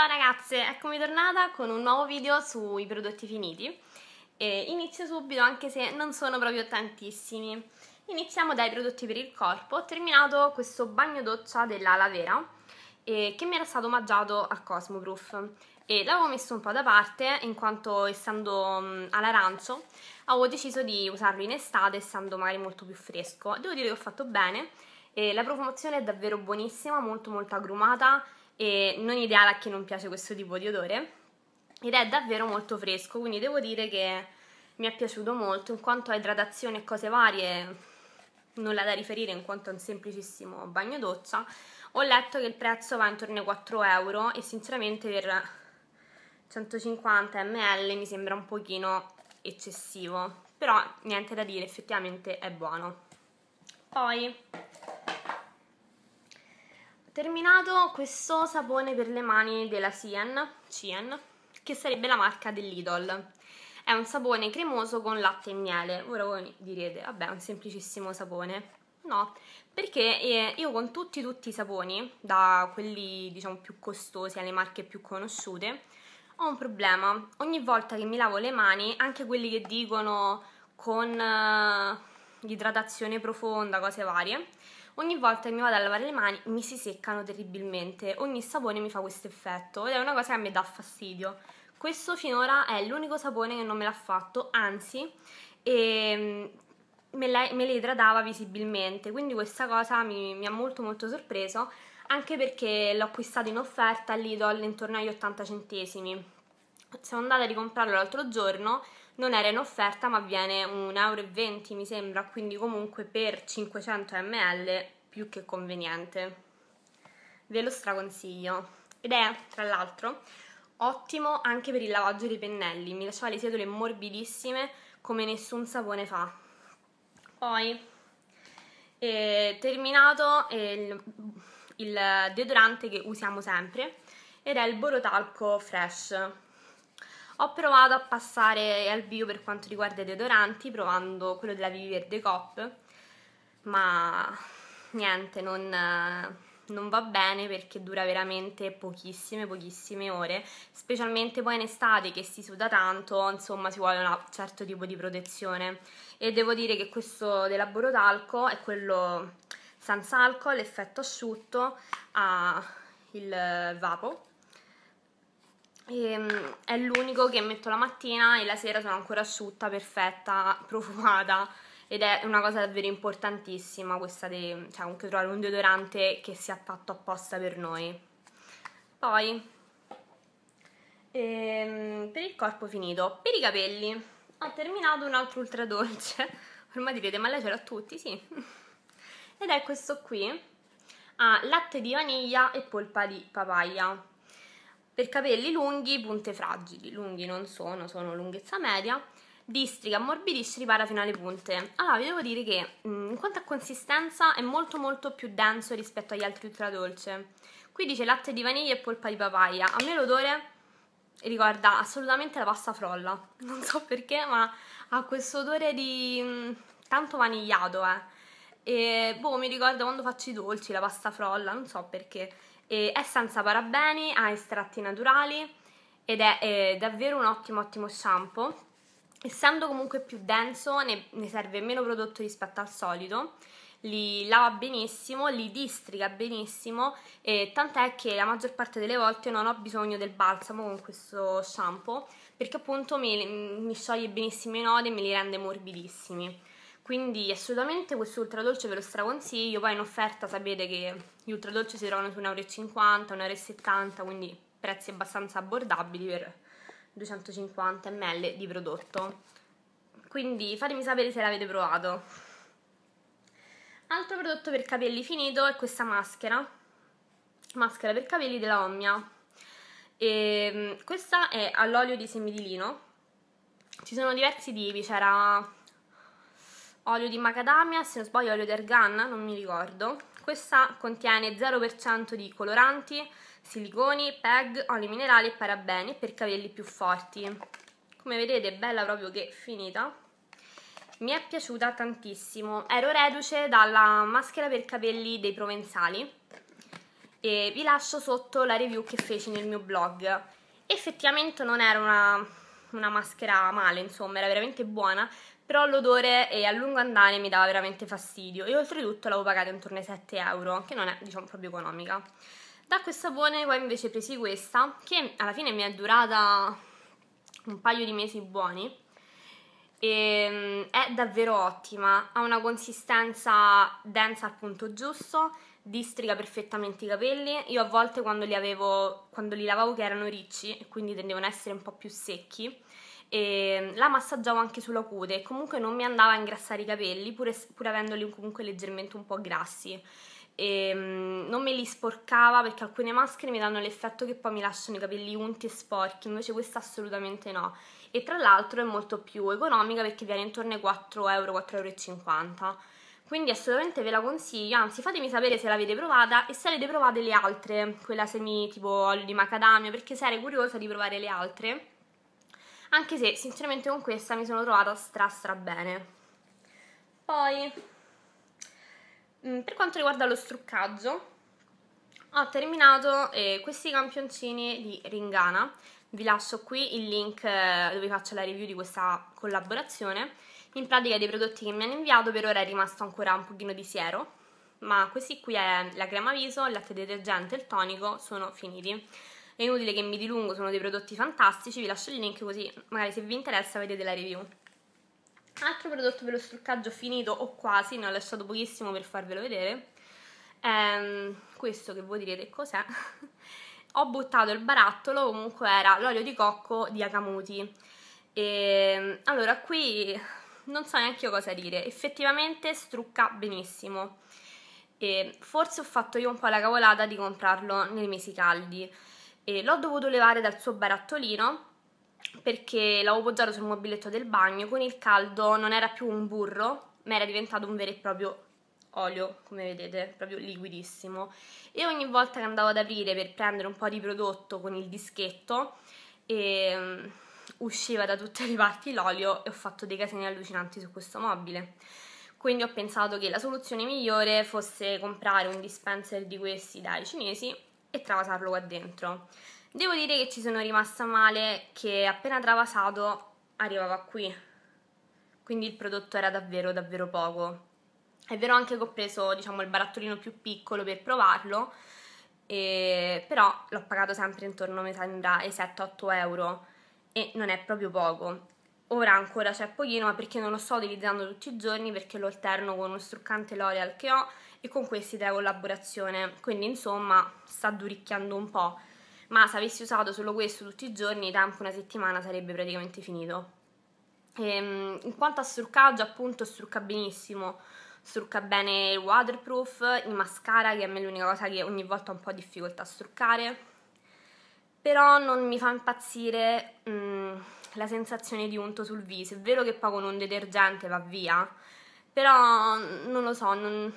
Ciao ragazze, eccomi tornata con un nuovo video sui prodotti finiti e inizio subito anche se non sono proprio tantissimi iniziamo dai prodotti per il corpo ho terminato questo bagno doccia della Lavera eh, che mi era stato omaggiato a Cosmoproof e l'avevo messo un po' da parte in quanto essendo mh, all'arancio avevo deciso di usarlo in estate essendo magari molto più fresco devo dire che ho fatto bene e la profumazione è davvero buonissima, molto molto agrumata e non ideale a chi non piace questo tipo di odore ed è davvero molto fresco, quindi devo dire che mi è piaciuto molto in quanto a idratazione e cose varie nulla da riferire in quanto a un semplicissimo bagno doccia ho letto che il prezzo va intorno ai 4 euro e sinceramente per 150 ml mi sembra un pochino eccessivo però niente da dire effettivamente è buono poi terminato questo sapone per le mani della Cien, Cien che sarebbe la marca dell'Idol. È un sapone cremoso con latte e miele. Ora voi direte, vabbè, è un semplicissimo sapone. No, perché eh, io con tutti tutti i saponi, da quelli diciamo più costosi alle marche più conosciute, ho un problema. Ogni volta che mi lavo le mani, anche quelli che dicono con uh, idratazione profonda, cose varie, ogni volta che mi vado a lavare le mani mi si seccano terribilmente, ogni sapone mi fa questo effetto ed è una cosa che a me dà fastidio. Questo finora è l'unico sapone che non me l'ha fatto, anzi, e ehm, me, le, me le idratava visibilmente, quindi questa cosa mi, mi ha molto molto sorpreso, anche perché l'ho acquistato in offerta all'Idol intorno agli 80 centesimi. Sono andata a ricomprarlo l'altro giorno, non era in offerta ma viene 1,20 euro mi sembra, quindi comunque per 500 ml più che conveniente. Ve lo straconsiglio. Ed è, tra l'altro, ottimo anche per il lavaggio dei pennelli, mi lasciava le setole morbidissime come nessun sapone fa. Poi, eh, terminato eh, il, il deodorante che usiamo sempre, ed è il Borotalco Fresh ho provato a passare al bio per quanto riguarda i deodoranti, provando quello della Vivi Verde Cop, ma niente, non, non va bene perché dura veramente pochissime, pochissime ore, specialmente poi in estate che si suda tanto, insomma si vuole un certo tipo di protezione. E devo dire che questo della Borotalco è quello senza alcol, effetto asciutto, ha il vapo e, ehm, è l'unico che metto la mattina e la sera sono ancora asciutta, perfetta, profumata ed è una cosa davvero importantissima questa de, cioè anche trovare un deodorante che sia fatto apposta per noi poi ehm, per il corpo finito per i capelli ho terminato un altro ultra dolce ormai direte ma lei ce l'ha tutti? sì ed è questo qui ha ah, latte di vaniglia e polpa di papaya per capelli lunghi, punte fragili, lunghi non sono, sono lunghezza media, distriga, ammorbidisce, ripara fino alle punte. Allora, vi devo dire che mm, in quanto a consistenza è molto molto più denso rispetto agli altri ultradolce. Qui dice latte di vaniglia e polpa di papaya. A me l'odore ricorda assolutamente la pasta frolla, non so perché, ma ha questo odore di mm, tanto vanigliato, eh. E boh, mi ricorda quando faccio i dolci, la pasta frolla, non so perché. E è senza parabeni, ha estratti naturali ed è, è eh, davvero un ottimo ottimo shampoo. Essendo comunque più denso ne, ne serve meno prodotto rispetto al solito li lava benissimo, li districa benissimo, eh, tant'è che la maggior parte delle volte non ho bisogno del balsamo con questo shampoo, perché appunto mi, mi scioglie benissimo i nodi e me li rende morbidissimi quindi assolutamente questo ultradolce ve lo straconsiglio, poi in offerta sapete che gli ultradolci si trovano su 1,50€, 1,70€, quindi prezzi abbastanza abbordabili per 250 ml di prodotto. Quindi fatemi sapere se l'avete provato. Altro prodotto per capelli finito è questa maschera, maschera per capelli della Omnia. E ehm, questa è all'olio di semi di lino, ci sono diversi tipi, c'era olio di macadamia, se non sbaglio olio di argan, non mi ricordo. Questa contiene 0% di coloranti, siliconi, PEG, oli minerali e parabeni per capelli più forti. Come vedete è bella proprio che finita. Mi è piaciuta tantissimo. Ero reduce dalla maschera per capelli dei provenzali e vi lascio sotto la review che feci nel mio blog. Effettivamente non era una, una maschera male, insomma, era veramente buona, però l'odore a lungo andare mi dava veramente fastidio e oltretutto l'avevo pagata intorno ai 7 euro, che non è diciamo proprio economica. Da questo sapone poi invece presi questa, che alla fine mi è durata un paio di mesi buoni, e, mm, è davvero ottima, ha una consistenza densa al punto giusto, distriga perfettamente i capelli, io a volte quando li, avevo, quando li lavavo che erano ricci e quindi tendevano ad essere un po' più secchi, e la massaggiavo anche sulla cute e comunque non mi andava a ingrassare i capelli pur, pur avendoli comunque leggermente un po' grassi e ehm, non me li sporcava perché alcune maschere mi danno l'effetto che poi mi lasciano i capelli unti e sporchi, invece questa assolutamente no. E tra l'altro è molto più economica perché viene intorno ai 4 euro, 4,50 euro. Quindi assolutamente ve la consiglio, anzi fatemi sapere se l'avete provata e se avete provate le altre, quella semi tipo olio di macadamia, perché sarei curiosa di provare le altre anche se sinceramente con questa mi sono trovata stra stra bene. Poi, mm, per quanto riguarda lo struccaggio, ho terminato eh, questi campioncini di Ringana, vi lascio qui il link eh, dove faccio la review di questa collaborazione. In pratica dei prodotti che mi hanno inviato per ora è rimasto ancora un pochino di siero, ma questi qui è la crema viso, il latte detergente e il tonico sono finiti. È inutile che mi dilungo, sono dei prodotti fantastici, vi lascio il link così magari se vi interessa vedete la review. Altro prodotto per lo struccaggio finito o quasi, ne ho lasciato pochissimo per farvelo vedere. Ehm, questo che voi direte cos'è? ho buttato il barattolo, comunque era l'olio di cocco di Akamuti. E, ehm, allora, qui non so neanche io cosa dire, effettivamente strucca benissimo. E ehm, forse ho fatto io un po' la cavolata di comprarlo nei mesi caldi, e l'ho dovuto levare dal suo barattolino perché l'avevo poggiato sul mobiletto del bagno, con il caldo non era più un burro, ma era diventato un vero e proprio olio, come vedete, proprio liquidissimo. E ogni volta che andavo ad aprire per prendere un po' di prodotto con il dischetto, e, ehm, usciva da tutte le parti l'olio e ho fatto dei casini allucinanti su questo mobile. Quindi ho pensato che la soluzione migliore fosse comprare un dispenser di questi dai cinesi e travasarlo qua dentro. Devo dire che ci sono rimasta male che appena travasato arrivava qui, quindi il prodotto era davvero davvero poco. È vero anche che ho preso diciamo, il barattolino più piccolo per provarlo, e... però l'ho pagato sempre intorno ai 7-8 euro e non è proprio poco. Ora ancora c'è pochino, ma perché non lo sto utilizzando tutti i giorni, perché lo alterno con uno struccante L'Oreal che ho e con questi della collaborazione, quindi insomma sta duricchiando un po', ma se avessi usato solo questo tutti i giorni, tempo una settimana sarebbe praticamente finito. E, ehm, in quanto a struccaggio, appunto, strucca benissimo, strucca bene il waterproof, il mascara che a me è l'unica cosa che ogni volta ho un po' difficoltà a struccare, però non mi fa impazzire mh, mm, la sensazione di unto sul viso, è vero che poi con un detergente va via, però non lo so, non,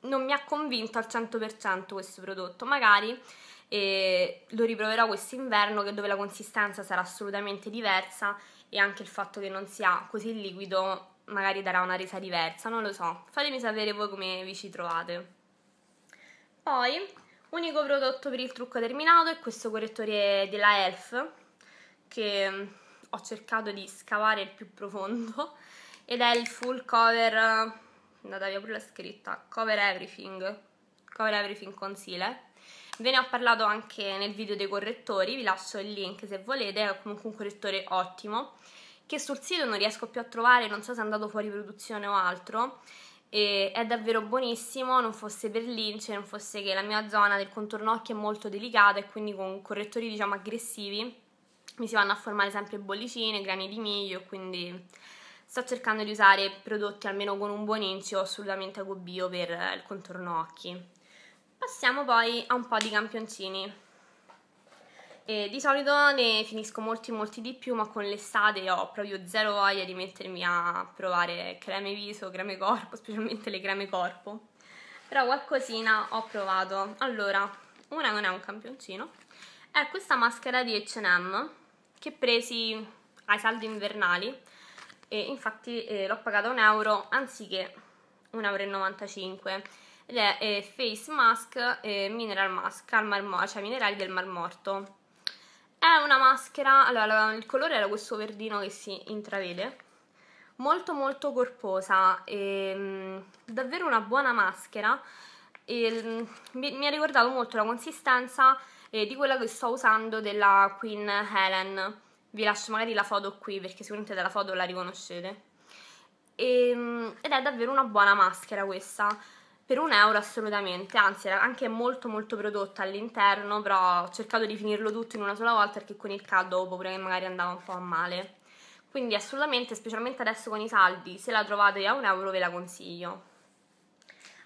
non mi ha convinto al 100% questo prodotto, magari eh, lo riproverò quest'inverno dove la consistenza sarà assolutamente diversa e anche il fatto che non sia così liquido magari darà una resa diversa, non lo so. Fatemi sapere voi come vi ci trovate. Poi, unico prodotto per il trucco terminato è questo correttore della ELF che mm, ho cercato di scavare il più profondo ed è il full cover andata via pure la scritta, Cover Everything, Cover Everything Concealer. Ve ne ho parlato anche nel video dei correttori, vi lascio il link se volete, è comunque un correttore ottimo, che sul sito non riesco più a trovare, non so se è andato fuori produzione o altro, e è davvero buonissimo, non fosse per l'ince, non fosse che la mia zona del contorno occhi è molto delicata e quindi con correttori diciamo aggressivi mi si vanno a formare sempre bollicine, grani di miglio, quindi sto cercando di usare prodotti almeno con un buon inizio assolutamente go bio per eh, il contorno occhi passiamo poi a un po' di campioncini e di solito ne finisco molti molti di più ma con l'estate ho proprio zero voglia di mettermi a provare creme viso, creme corpo, specialmente le creme corpo però qualcosina ho provato allora, una non è un campioncino è questa maschera di H&M che presi ai saldi invernali e infatti eh, l'ho pagata un euro anziché 1,95 euro ed è eh, Face Mask eh, Mineral Mask cioè minerali del Mar Morto è una maschera, allora il colore era questo verdino che si intravede molto molto corposa e, ehm, mh, davvero una buona maschera e, mh, mm, mi ha ricordato molto la consistenza eh, di quella che sto usando della Queen Helen vi lascio magari la foto qui perché sicuramente dalla foto la riconoscete e, ehm, ed è davvero una buona maschera questa per un euro assolutamente, anzi era anche molto molto prodotta all'interno però ho cercato di finirlo tutto in una sola volta perché con il caldo ho paura che magari andava un po' a male quindi assolutamente, specialmente adesso con i saldi, se la trovate a un euro ve la consiglio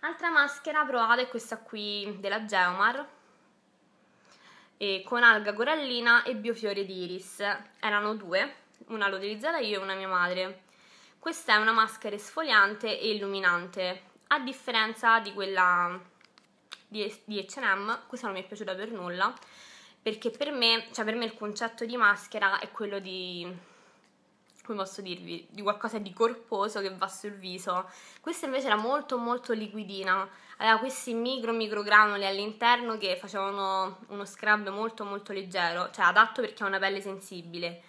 altra maschera provata è questa qui della Geomar eh, con alga corallina e biofiore di iris. Erano due, una l'ho utilizzata io e una mia madre. Questa è una maschera esfoliante e illuminante, a differenza di quella di, di H&M, questa non mi è piaciuta per nulla, perché per me, cioè per me il concetto di maschera è quello di cui posso dirvi di qualcosa di corposo che va sul viso. Questa invece era molto molto liquidina, aveva questi micro micro granuli all'interno che facevano uno scrub molto molto leggero, cioè adatto perché ha una pelle sensibile,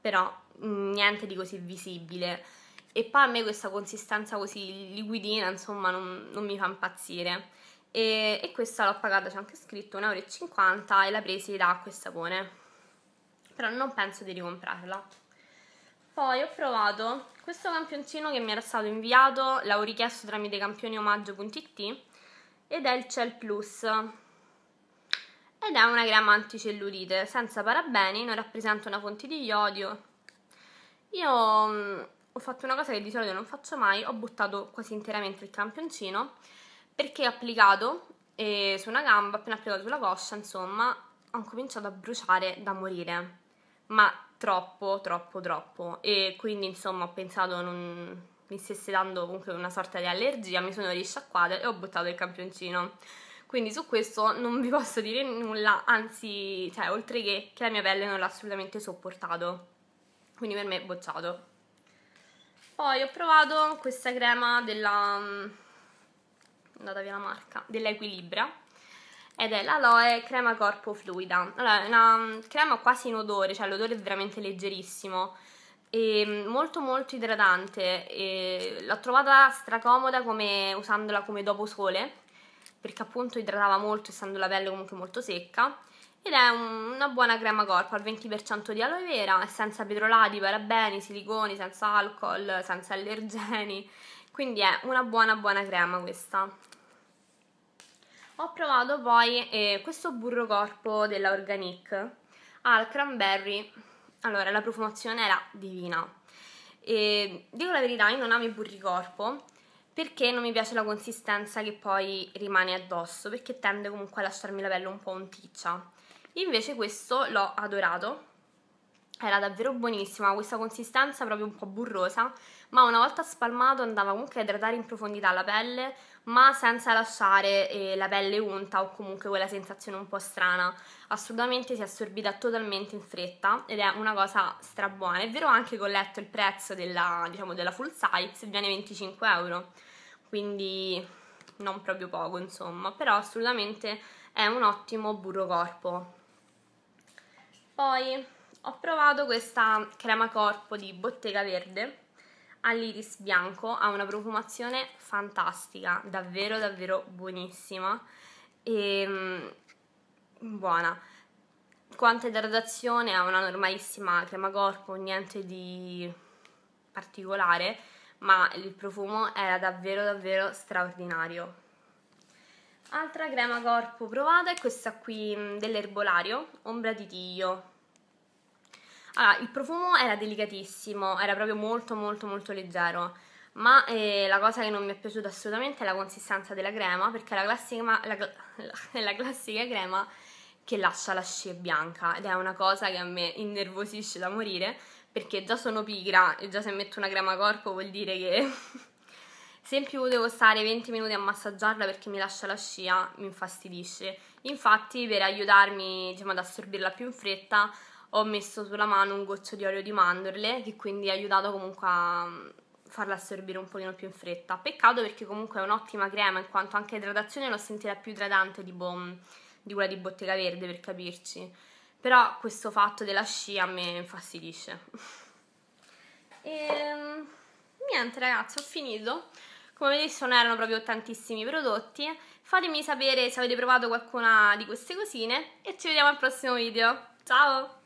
però mm, niente di così visibile. E poi a me questa consistenza così liquidina, insomma, non, non mi fa impazzire. E, e questa l'ho pagata, c'è anche scritto 1,50€ e la presi da acqua e sapone però non penso di ricomprarla. Poi ho provato questo campioncino che mi era stato inviato, l'avevo richiesto tramite campioni ed è il Cell Plus ed è una crema anticellulite senza parabeni, non rappresenta una fonte di iodio. Io mm, ho fatto una cosa che di solito non faccio mai, ho buttato quasi interamente il campioncino perché applicato eh, su una gamba, appena applicato sulla coscia, insomma, ho cominciato a bruciare da morire. Ma troppo, troppo, troppo e quindi insomma ho pensato non, mi stesse dando comunque una sorta di allergia, mi sono risciacquata e ho buttato il campioncino. Quindi su questo non vi posso dire nulla, anzi, cioè, oltre che, che la mia pelle non l'ha assolutamente sopportato. Quindi per me è bocciato. Poi ho provato questa crema della... Mm, andata via la marca, dell'Equilibra ed è l'aloe crema corpo fluida. Allora, è una mm, crema quasi inodore, cioè l'odore è veramente leggerissimo e mm, molto molto idratante. E l'ho trovata stracomoda come, usandola come doposole perché appunto idratava molto essendo la pelle comunque molto secca ed è un, una buona crema corpo al 20% di aloe vera, senza petrolati, parabeni, siliconi, senza alcol, senza allergeni, quindi è una buona buona crema questa. Ho provato poi eh, questo burro corpo della Organic al cranberry. Allora, la profumazione era divina. E, dico la verità, io non amo i burri corpo perché non mi piace la consistenza che poi rimane addosso, perché tende comunque a lasciarmi la pelle un po' unticcia. Invece questo l'ho adorato, era davvero buonissima, questa consistenza proprio un po' burrosa, ma una volta spalmato andava comunque a idratare in profondità la pelle, ma senza lasciare eh, la pelle unta o comunque quella sensazione un po' strana. Assolutamente si è assorbita totalmente in fretta ed è una cosa strabuona. È vero anche che ho letto il prezzo della, diciamo, della full size, viene 25 euro, quindi non proprio poco insomma, però assolutamente è un ottimo burro corpo. Poi ho provato questa crema corpo di Bottega Verde all'iris bianco, ha una profumazione fantastica, davvero davvero buonissima e ehm, mh, buona. Quanto a idratazione ha una normalissima crema corpo, niente di particolare, ma il profumo era davvero davvero straordinario. Altra crema corpo provata è questa qui mm, dell'Erbolario, Ombra di Tiglio, allora, il profumo era delicatissimo, era proprio molto molto molto leggero, ma eh, la cosa che non mi è piaciuta assolutamente è la consistenza della crema, perché è la classica, la, la, la classica crema che lascia la scia bianca ed è una cosa che a me innervosisce da morire, perché già sono pigra e già se metto una crema a corpo vuol dire che... se in più devo stare 20 minuti a massaggiarla perché mi lascia la scia, mi infastidisce. Infatti, per aiutarmi diciamo, ad assorbirla più in fretta, ho messo sulla mano un goccio di olio di mandorle che quindi ha aiutato comunque a mm, farla assorbire un pochino più in fretta. Peccato perché comunque è un'ottima crema in quanto anche idratazione l'ho sentita più idratante di, bom, mm, di quella di Bottega Verde per capirci. Però questo fatto della scia a me infastidisce. e, ehm, niente ragazzi, ho finito. Come vedete non erano proprio tantissimi prodotti. Fatemi sapere se avete provato qualcuna di queste cosine e ci vediamo al prossimo video. Ciao!